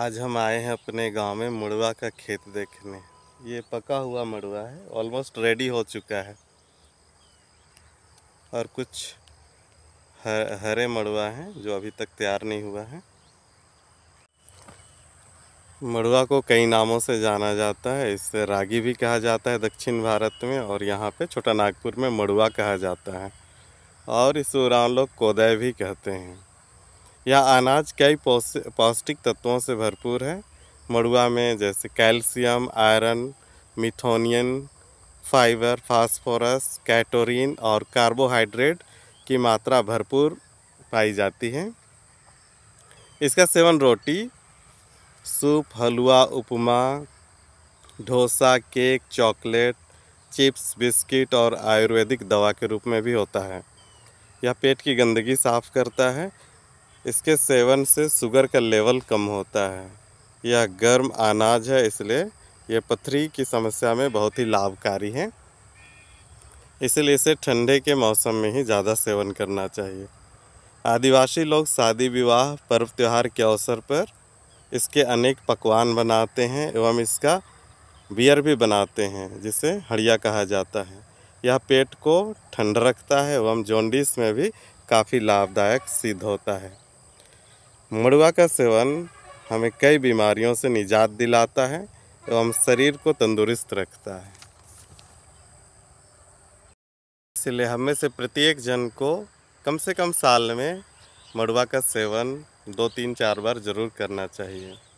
आज हम आए हैं अपने गांव में मड़वा का खेत देखने ये पका हुआ मड़वा है ऑलमोस्ट रेडी हो चुका है और कुछ हर, हरे मड़वा हैं जो अभी तक तैयार नहीं हुआ है मड़ुआ को कई नामों से जाना जाता है इसे रागी भी कहा जाता है दक्षिण भारत में और यहाँ पे छोटा नागपुर में मड़ुआ कहा जाता है और इस उड़ान लोग कोदय भी कहते हैं यह अनाज कई पौष्टिक तत्वों से भरपूर है मड़ुआ में जैसे calcium iron methionine fibre phosphorus कैटोरिन और कार्बोहाइड्रेट की मात्रा भरपूर पाई जाती है इसका सेवन रोटी सूप हलवा upma dosa cake chocolate chips biscuit और आयुर्वेदिक दवा के रूप में भी होता है यह पेट की गंदगी साफ करता है इसके सेवन से शुगर का लेवल कम होता है यह गर्म अनाज है इसलिए यह पथरी की समस्या में बहुत ही लाभकारी है इसलिए इसे ठंडे के मौसम में ही ज़्यादा सेवन करना चाहिए आदिवासी लोग शादी विवाह पर्व त्यौहार के अवसर पर इसके अनेक पकवान बनाते हैं एवं इसका बियर भी बनाते हैं जिसे हड़िया कहा जाता है यह पेट को ठंड रखता है एवं जॉन्डिस में भी काफ़ी लाभदायक सिद्ध होता है मड़ुआ का सेवन हमें कई बीमारियों से निजात दिलाता है एवं शरीर को तंदुरुस्त रखता है इसलिए हमें से प्रत्येक जन को कम से कम साल में मड़ुआ का सेवन दो तीन चार बार ज़रूर करना चाहिए